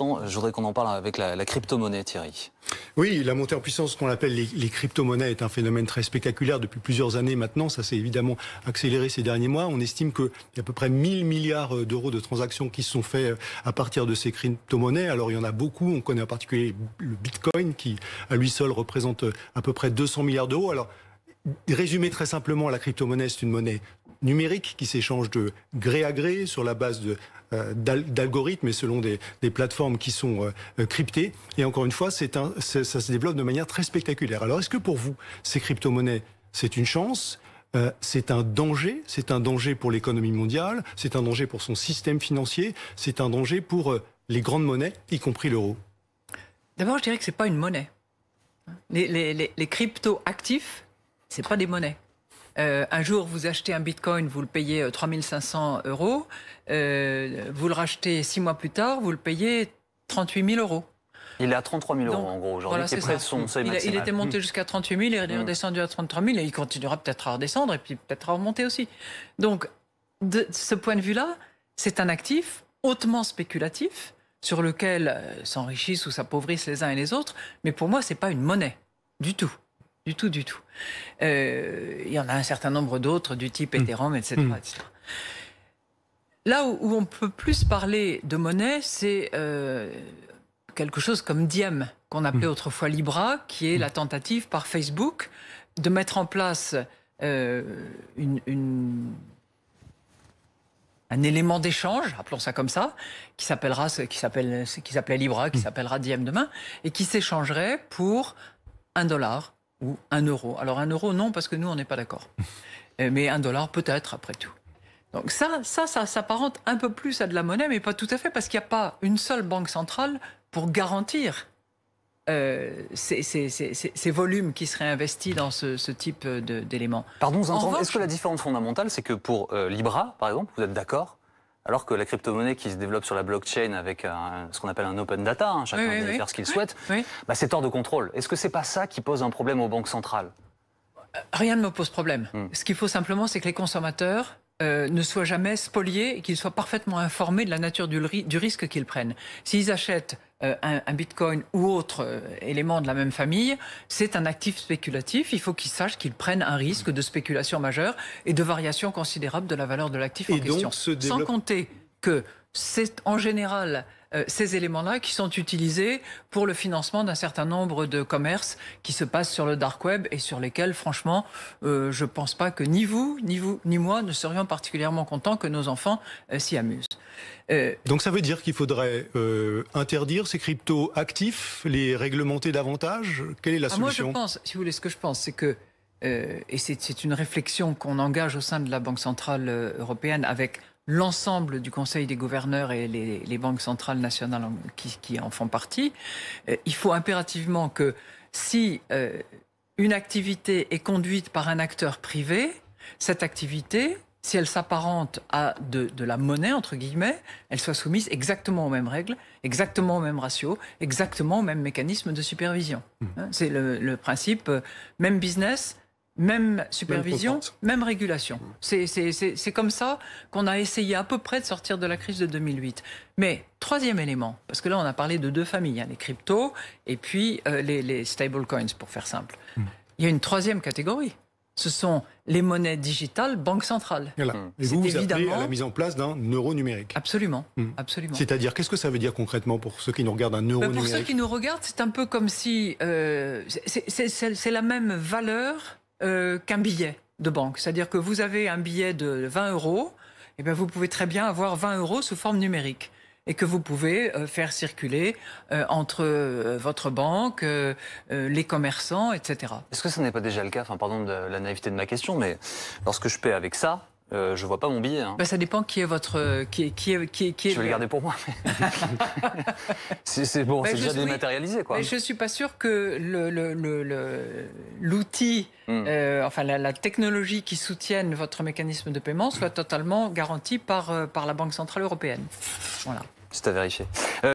Je voudrais qu'on en parle avec la, crypto-monnaie, Thierry. Oui, la montée en puissance qu'on appelle les, crypto-monnaies est un phénomène très spectaculaire depuis plusieurs années maintenant. Ça s'est évidemment accéléré ces derniers mois. On estime qu'il y a à peu près 1000 milliards d'euros de transactions qui se sont faites euh, à partir de ces crypto-monnaies. Alors il y en a beaucoup. On connaît en particulier le Bitcoin qui, à lui seul, représente euh, à peu près 200 milliards d'euros. Alors, résumé très simplement, la crypto-monnaie, c'est une monnaie numérique qui s'échange de gré à gré sur la base de euh, d'algorithmes et selon des, plateformes qui sont euh, euh, cryptées. Et encore une fois, un, ça se développe de manière très spectaculaire. Alors, est-ce que pour vous, ces crypto-monnaies, c'est une chance c'est un danger, c'est un danger pour l'économie mondiale, c'est un danger pour son système financier, c'est un danger pour les grandes monnaies, y compris l'euro. D'abord, je dirais que ce n'est pas une monnaie. Les, crypto-actifs, ce pas des monnaies. Euh, un jour, vous achetez un bitcoin, vous le payez 3500 euh, euros. Euh, vous le rachetez six mois plus tard, vous le payez 38 000 euros. Il est à 33 000 euros en gros aujourd'hui. il, était monté jusqu'à 38 000, il est mm. redescendu à 33 000 et il continuera peut-être à redescendre et puis peut-être à remonter aussi. Donc, de ce point de vue-là, c'est un actif hautement spéculatif sur lequel s'enrichissent ou s'appauvrissent les uns et les autres. Mais pour moi, ce n'est pas une monnaie du tout. Du tout, du tout. Euh, il y en a un certain nombre d'autres, du type mm. Ethereum, etc., mm. Là où, on peut plus parler de monnaie, c'est euh, quelque chose comme Diem, qu'on appelait mm. autrefois Libra, qui est la tentative par Facebook de mettre en place euh, un élément d'échange, appelons ça comme ça, qui s'appellera, qui s'appelle, qui s'appelait Libra, qui s'appellera Diem demain, et qui s'échangerait pour un dollar, ou un euro. Alors un euro, non, parce que nous, on n'est pas d'accord. Euh, mais un dollar, peut-être, après tout. Donc ça, ça, ça s'apparente un peu plus à de la monnaie, mais pas tout à fait, parce qu'il n'y a pas une seule banque centrale pour garantir euh, ces, volumes qui seraient investis dans ce, type d'éléments. Pardon, est-ce que la différence fondamentale, c'est que pour euh, Libra, par exemple, vous êtes d'accord alors que la crypto-monnaie qui se développe sur la blockchain avec ce qu'on appelle un open data, hein, chacun peut faire ce qu'il souhaite, bah, c'est hors de contrôle. Est-ce que c'est pas ça qui pose un problème aux banques centrales euh, Rien ne me pose problème. Hmm. Ce qu'il faut simplement, c'est que les consommateurs euh, ne soient jamais spoliés et qu'ils soient parfaitement informés de la nature du, risque qu'ils prennent. S'ils achètent euh, un, bitcoin ou autre euh, élément de la même famille, c'est un actif spéculatif. Il faut qu'ils sachent qu'ils prennent un risque de spéculation majeure et de variation considérable de la valeur de l'actif en question. Sans compter que c'est en général euh, ces éléments-là qui sont utilisés pour le financement d'un certain nombre de commerces qui se passent sur le dark web et sur lesquels, franchement, euh, je ne pense pas que ni vous, ni vous, ni moi ne serions particulièrement contents que nos enfants euh, s'y amusent. Donc ça veut dire qu'il faudrait interdire ces cryptos actifs, les réglementer davantage. Quelle est la solution ah, Moi, je pense, si vous voulez, ce que je pense, c'est que et c'est une réflexion qu'on engage au sein de la Banque centrale européenne avec l'ensemble du Conseil des gouverneurs et les, banques centrales nationales qui, en font partie, euh, il faut impérativement que si euh, une activité est conduite par un acteur privé, cette activité, si elle s'apparente à de, la monnaie, entre guillemets, elle soit soumise exactement aux mêmes règles, exactement aux mêmes ratios, exactement aux mêmes mécanismes de supervision. Mmh. Hein, c'est le, principe, euh, même business, même supervision, même, régulation. Mm. C'est comme ça qu'on a essayé à peu près de sortir de la crise de 2008. Mais troisième élément, parce que là on a parlé de deux familles, hein, les cryptos et puis euh, les, stable stablecoins pour faire simple. Mm. Il y a une troisième catégorie, ce sont les monnaies digitales banque centrale. Mm. Et vous, vous évidemment... appelez à la mise en place d'un euro numérique. Absolument, absolument. C'est-à-dire, qu'est-ce que ça veut dire concrètement pour ceux qui nous regardent un euro numérique ben, Pour ceux qui nous regardent, c'est un peu comme si... Euh, c'est la même valeur euh, qu'un billet de banque. C'est-à-dire que vous avez un billet de 20 euros, et eh bien vous pouvez très bien avoir 20 euros sous forme numérique et que vous pouvez euh, faire circuler euh, entre votre banque, les commerçants, etc. Est-ce que ce n'est pas déjà le cas Enfin, pardon de la naïveté de ma question, mais lorsque je paie avec ça, je euh, je vois pas mon billet. Hein. Bah, ça dépend qui est votre. Euh, qui qui qui qui je vais le garder pour moi. c'est bon, bah, c'est déjà dématérialisé. Quoi. Mais je suis pas sûr que l'outil, le, le, le, hmm. euh, enfin la, technologie qui soutienne votre mécanisme de paiement soit totalement garantie par, par la Banque Centrale Européenne. Voilà. C'est à vérifier.